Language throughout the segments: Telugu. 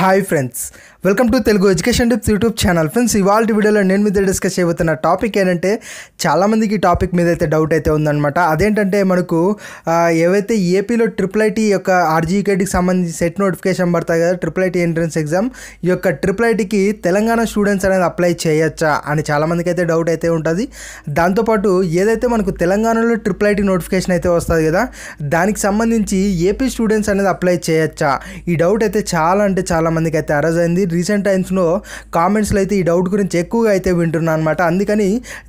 hi friends welcome to Telugu education tips YouTube channel friends ఇవాళ వీడియోలో నేను మీద డిస్కస్ చేయబోతున్న టాపిక్ ఏంటంటే చాలామందికి ఈ టాపిక్ మీద అయితే డౌట్ అయితే ఉందన్నమాట అదేంటంటే మనకు ఏవైతే ఏపీలో ట్రిపుల్ ఐటీ యొక్క ఆర్జీకేటీకి సంబంధించి సెట్ నోటిఫికేషన్ పడతాయి కదా ట్రిపుల్ ఐటీ ఎంట్రన్స్ ఎగ్జామ్ ఈ యొక్క ట్రిపుల్ ఐటీకి తెలంగాణ స్టూడెంట్స్ అనేది అప్లై చేయొచ్చా అని చాలామందికి అయితే డౌట్ అయితే ఉంటుంది దాంతోపాటు ఏదైతే మనకు తెలంగాణలో ట్రిపుల్ ఐటీ నోటిఫికేషన్ అయితే వస్తుంది కదా దానికి సంబంధించి ఏపీ స్టూడెంట్స్ అనేది అప్లై చేయొచ్చా ఈ డౌట్ అయితే చాలా అంటే చాలా మందికి అయితే అరాజ్ అయింది రీసెంట్ టైమ్స్లో కామెంట్స్లో అయితే ఈ డౌట్ గురించి ఎక్కువగా అయితే వింటున్నా అనమాట అందుకని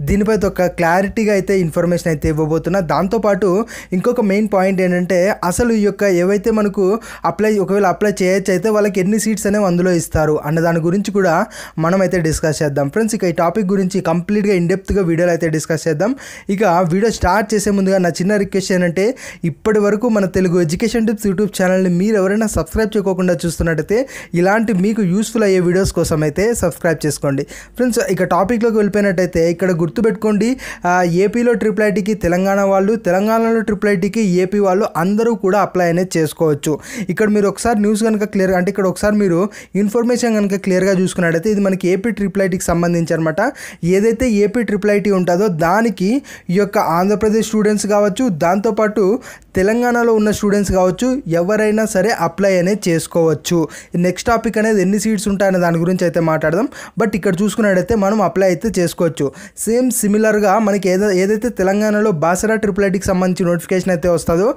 దీనిపై ఒక క్లారిటీగా అయితే ఇన్ఫర్మేషన్ అయితే ఇవ్వబోతున్నా దాంతోపాటు ఇంకొక మెయిన్ పాయింట్ ఏంటంటే అసలు ఈ యొక్క ఏవైతే మనకు అప్లై ఒకవేళ అప్లై చేయొచ్చు అయితే వాళ్ళకి ఎన్ని సీట్స్ అనేవి అందులో ఇస్తారు అన్న దాని గురించి కూడా మనం అయితే డిస్కస్ చేద్దాం ఫ్రెండ్స్ ఇక ఈ టాపిక్ గురించి కంప్లీట్గా ఇన్డెప్త్గా వీడియోలు అయితే డిస్కస్ చేద్దాం ఇక వీడియో స్టార్ట్ చేసే ముందుగా నా చిన్న రిక్వెస్ట్ ఏంటంటే ఇప్పటి వరకు మన తెలుగు ఎడ్యుకేషన్ టిప్స్ యూట్యూబ్ ఛానల్ని మీరు ఎవరైనా సబ్స్క్రైబ్ చేసుకోకుండా చూస్తున్నట్టయితే ఇలాంటి మీకు యూస్ఫుల్ అయ్యే వీడియోస్ కోసం అయితే సబ్స్క్రైబ్ చేసుకోండి ఫ్రెండ్స్ ఇక టాపిక్లోకి వెళ్ళిపోయినట్టయితే ఇక్కడ గుర్తుపెట్టుకోండి ఏపీలో ట్రిపుల్ ఐటీకి తెలంగాణ వాళ్ళు తెలంగాణలో ట్రిపుల్ ఐటీకి ఏపీ వాళ్ళు అందరూ కూడా అప్లై అనేది చేసుకోవచ్చు ఇక్కడ మీరు ఒకసారి న్యూస్ కనుక క్లియర్ అంటే ఇక్కడ ఒకసారి మీరు ఇన్ఫర్మేషన్ కనుక క్లియర్గా చూసుకున్నట్టయితే ఇది మనకి ఏపీ ట్రిపుల్ ఐటీకి సంబంధించి అనమాట ఏదైతే ఏపీ ట్రిపుల్ ఐటీ ఉంటుందో దానికి ఈ యొక్క ఆంధ్రప్రదేశ్ స్టూడెంట్స్ కావచ్చు దాంతోపాటు తెలంగాణలో ఉన్న స్టూడెంట్స్ కావచ్చు ఎవరైనా సరే అప్లై అనేది చేసుకోవచ్చు నెక్స్ట్ నెక్స్ట్ టాపిక్ అనేది ఎన్ని సీట్స్ ఉంటాయనే దాని గురించి అయితే మాట్లాడదాం బట్ ఇక్కడ చూసుకున్నట్టయితే మనం అప్లై అయితే చేసుకోవచ్చు సేమ్ సిమిలర్గా మనకి ఏదో ఏదైతే తెలంగాణలో బాసరా ట్రిపుల్ ఐటీకి సంబంధించి నోటిఫికేషన్ అయితే వస్తుందో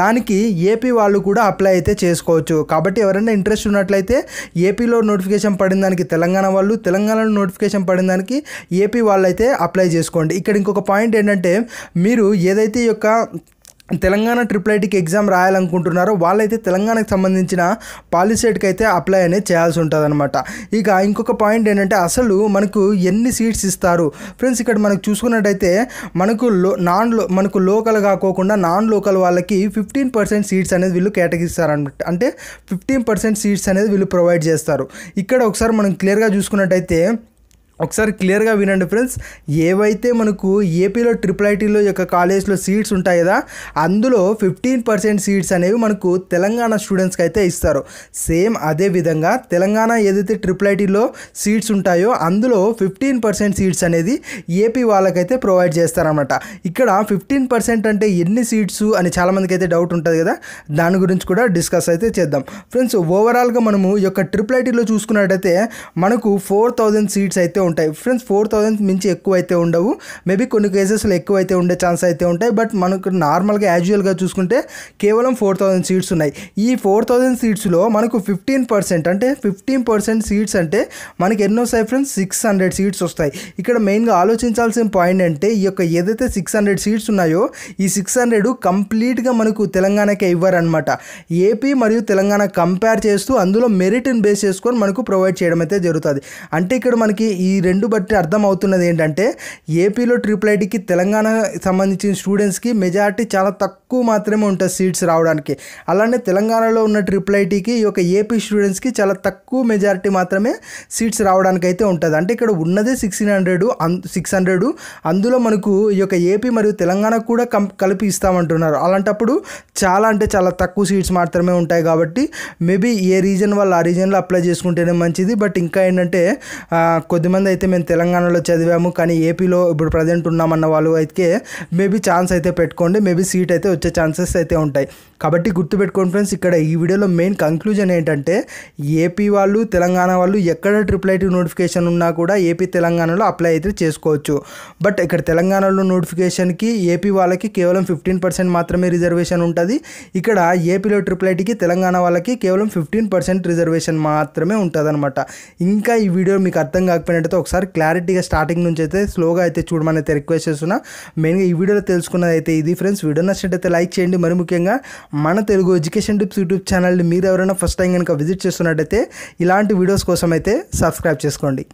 దానికి ఏపీ వాళ్ళు కూడా అప్లై అయితే చేసుకోవచ్చు కాబట్టి ఎవరైనా ఇంట్రెస్ట్ ఉన్నట్లయితే ఏపీలో నోటిఫికేషన్ పడిన దానికి తెలంగాణ వాళ్ళు తెలంగాణలో నోటిఫికేషన్ పడిన దానికి ఏపీ వాళ్ళు అయితే అప్లై చేసుకోండి ఇక్కడ ఇంకొక పాయింట్ ఏంటంటే మీరు ఏదైతే యొక్క తెలంగాణ ట్రిపుల్ ఐటీకి ఎగ్జామ్ రాయాలనుకుంటున్నారో వాళ్ళైతే తెలంగాణకు సంబంధించిన పాలిసెట్కి అయితే అప్లై అనేది చేయాల్సి ఉంటుంది అనమాట ఇక ఇంకొక పాయింట్ ఏంటంటే అసలు మనకు ఎన్ని సీట్స్ ఇస్తారు ఫ్రెండ్స్ ఇక్కడ మనకు చూసుకున్నట్టయితే మనకు లో నాన్ లో మనకు లోకల్ కాకోకుండా నాన్ లోకల్ వాళ్ళకి ఫిఫ్టీన్ పర్సెంట్ సీట్స్ అనేది వీళ్ళు కేటగిస్తారనమాట అంటే ఫిఫ్టీన్ పర్సెంట్ సీట్స్ అనేది వీళ్ళు ప్రొవైడ్ చేస్తారు ఇక్కడ ఒకసారి మనం క్లియర్గా చూసుకున్నట్టయితే ఒకసారి క్లియర్గా వినండి ఫ్రెండ్స్ ఏవైతే మనకు ఏపీలో ట్రిపుల్ ఐటీలో యొక్క కాలేజ్లో సీట్స్ ఉంటాయి కదా అందులో ఫిఫ్టీన్ పర్సెంట్ సీట్స్ అనేవి మనకు తెలంగాణ స్టూడెంట్స్కి అయితే ఇస్తారు సేమ్ అదే విధంగా తెలంగాణ ఏదైతే ట్రిపుల్ ఐటీలో సీట్స్ ఉంటాయో అందులో ఫిఫ్టీన్ పర్సెంట్ సీట్స్ అనేది ఏపీ వాళ్ళకైతే ప్రొవైడ్ చేస్తారనమాట ఇక్కడ ఫిఫ్టీన్ పర్సెంట్ అంటే ఎన్ని సీట్స్ అని చాలామందికి అయితే డౌట్ ఉంటుంది కదా దాని గురించి కూడా డిస్కస్ అయితే చేద్దాం ఫ్రెండ్స్ ఓవరాల్గా మనము యొక్క ట్రిపుల్ ఐటీలో చూసుకున్నట్టయితే మనకు ఫోర్ థౌజండ్ సీట్స్ అయితే ఉంటాయి ఫ్రెండ్స్ ఫోర్ థౌజండ్ మించి ఎక్కువ అయితే ఉండవు మేబీ కొన్ని కేసెస్లో ఎక్కువ అయితే ఉండే ఛాన్స్ అయితే ఉంటాయి బట్ మనకు నార్మల్గా యాజువల్గా చూసుకుంటే కేవలం ఫోర్ థౌజండ్ సీట్స్ ఉన్నాయి ఈ ఫోర్ థౌజండ్ సీట్స్లో మనకు ఫిఫ్టీన్ పర్సెంట్ అంటే ఫిఫ్టీన్ పర్సెంట్ సీట్స్ అంటే మనకి ఎన్నో వస్తాయి ఫ్రెండ్స్ సిక్స్ హండ్రెడ్ సీట్స్ వస్తాయి ఇక్కడ మెయిన్గా ఆలోచించాల్సిన పాయింట్ అంటే ఈ యొక్క ఏదైతే సిక్స్ హండ్రెడ్ సీట్స్ ఉన్నాయో ఈ సిక్స్ హండ్రెడ్ కంప్లీట్గా మనకు తెలంగాణకే ఇవ్వరనమాట ఏపీ మరియు తెలంగాణ కంపేర్ చేస్తూ అందులో మెరిట్ని బేస్ చేసుకొని మనకు ప్రొవైడ్ చేయడం అయితే జరుగుతుంది అంటే ఇక్కడ మనకి ఈ ఈ రెండు బట్టి అర్థమవుతున్నది ఏంటంటే ఏపీలో ట్రిపుల్ ఐటీకి తెలంగాణ సంబంధించిన స్టూడెంట్స్కి మెజారిటీ చాలా తక్కువ మాత్రమే ఉంటుంది సీట్స్ రావడానికి అలానే తెలంగాణలో ఉన్న ట్రిపుల్ ఐటీకి ఈ యొక్క ఏపీ స్టూడెంట్స్కి చాలా తక్కువ మెజారిటీ మాత్రమే సీట్స్ రావడానికి అయితే ఉంటుంది అంటే ఇక్కడ ఉన్నదే సిక్స్టీన్ హండ్రెడ్ సిక్స్ హండ్రెడ్ అందులో మనకు ఈ యొక్క ఏపీ మరియు తెలంగాణ కూడా కం కలిపి ఇస్తామంటున్నారు అలాంటప్పుడు చాలా అంటే చాలా తక్కువ సీట్స్ మాత్రమే ఉంటాయి కాబట్టి మేబీ ఏ రీజన్ వాళ్ళు ఆ రీజన్లో అప్లై చేసుకుంటేనే మంచిది బట్ ఇంకా ఏంటంటే కొద్దిమంది మంది అయితే మేము తెలంగాణలో చదివాము కానీ ఏపీలో ఇప్పుడు ప్రజెంట్ ఉన్నామన్న వాళ్ళు అయితే మేబీ ఛాన్స్ అయితే పెట్టుకోండి మేబీ సీట్ అయితే వచ్చే ఛాన్సెస్ అయితే ఉంటాయి కాబట్టి గుర్తుపెట్టుకోండి ఫ్రెండ్స్ ఇక్కడ ఈ వీడియోలో మెయిన్ కంక్లూజన్ ఏంటంటే ఏపీ వాళ్ళు తెలంగాణ వాళ్ళు ఎక్కడ ట్రిపుల్ ఐటీ నోటిఫికేషన్ ఉన్నా కూడా ఏపీ తెలంగాణలో అప్లై అయితే చేసుకోవచ్చు బట్ ఇక్కడ తెలంగాణలో నోటిఫికేషన్కి ఏపీ వాళ్ళకి కేవలం ఫిఫ్టీన్ పర్సెంట్ మాత్రమే రిజర్వేషన్ ఉంటుంది ఇక్కడ ఏపీలో ట్రిపుల్ ఐటీకి తెలంగాణ వాళ్ళకి కేవలం ఫిఫ్టీన్ పర్సెంట్ రిజర్వేషన్ మాత్రమే ఉంటుందన్నమాట ఇంకా ఈ వీడియో మీకు అర్థం కాకపోయినట్టు అయితే ఒకసారి క్లారిటీగా స్టార్టింగ్ నుంచి అయితే స్లోగా అయితే చూడమని అయితే రిక్వెస్ట్ చేస్తున్నా మెయిన్గా ఈ వీడియోలో తెలుసుకున్నది అయితే ఇది ఫ్రెండ్స్ వీడియో నచ్చినట్టయితే లైక్ చేయండి మరి ముఖ్యంగా మన తెలుగు ఎడ్యుకేషన్ టిప్స్ యూట్యూబ్ ఛానల్ని మీరు ఎవరైనా ఫస్ట్ టైం కనుక విజిట్ చేస్తున్నట్టయితే ఇలాంటి వీడియోస్ కోసం అయితే సబ్స్క్రైబ్ చేసుకోండి